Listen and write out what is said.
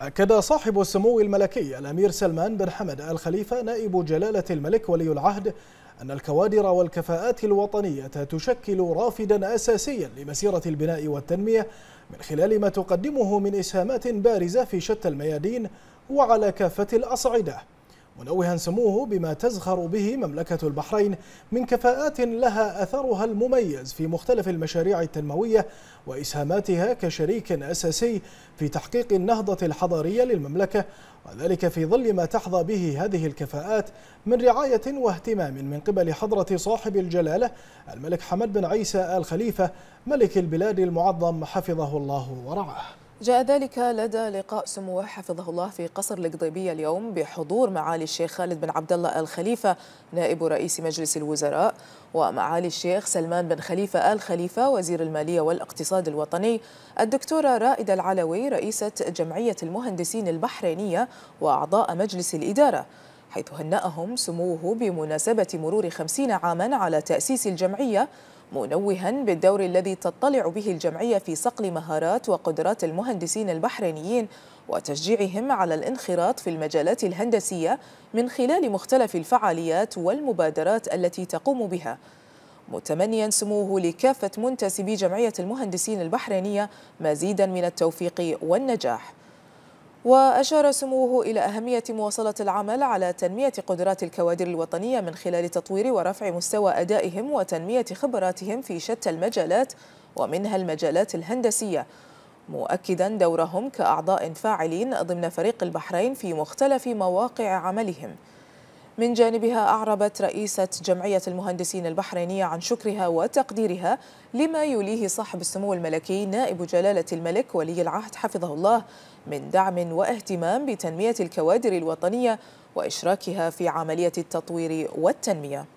أكد صاحب السمو الملكي الأمير سلمان بن حمد آل خليفة نائب جلالة الملك ولي العهد أن الكوادر والكفاءات الوطنية تشكل رافدا أساسيا لمسيرة البناء والتنمية من خلال ما تقدمه من إسهامات بارزة في شتى الميادين وعلى كافة الأصعدة منوها سموه بما تزخر به مملكة البحرين من كفاءات لها أثرها المميز في مختلف المشاريع التنموية وإسهاماتها كشريك أساسي في تحقيق النهضة الحضارية للمملكة وذلك في ظل ما تحظى به هذه الكفاءات من رعاية واهتمام من قبل حضرة صاحب الجلالة الملك حمد بن عيسى آل خليفة ملك البلاد المعظم حفظه الله ورعاه جاء ذلك لدى لقاء سموه حفظه الله في قصر القضيبية اليوم بحضور معالي الشيخ خالد بن عبد الله الخليفة نائب رئيس مجلس الوزراء ومعالي الشيخ سلمان بن خليفة آل خليفة وزير المالية والاقتصاد الوطني الدكتورة رائدة العلوي رئيسة جمعية المهندسين البحرينية وأعضاء مجلس الإدارة حيث هنأهم سموه بمناسبة مرور خمسين عاما على تأسيس الجمعية منوها بالدور الذي تطلع به الجمعية في صقل مهارات وقدرات المهندسين البحرينيين وتشجيعهم على الانخراط في المجالات الهندسية من خلال مختلف الفعاليات والمبادرات التي تقوم بها متمنيا سموه لكافة منتسبي جمعية المهندسين البحرينية مزيدا من التوفيق والنجاح وأشار سموه إلى أهمية مواصلة العمل على تنمية قدرات الكوادر الوطنية من خلال تطوير ورفع مستوى أدائهم وتنمية خبراتهم في شتى المجالات ومنها المجالات الهندسية مؤكدا دورهم كأعضاء فاعلين ضمن فريق البحرين في مختلف مواقع عملهم من جانبها أعربت رئيسة جمعية المهندسين البحرينية عن شكرها وتقديرها لما يوليه صاحب السمو الملكي نائب جلالة الملك ولي العهد حفظه الله من دعم واهتمام بتنمية الكوادر الوطنية وإشراكها في عملية التطوير والتنمية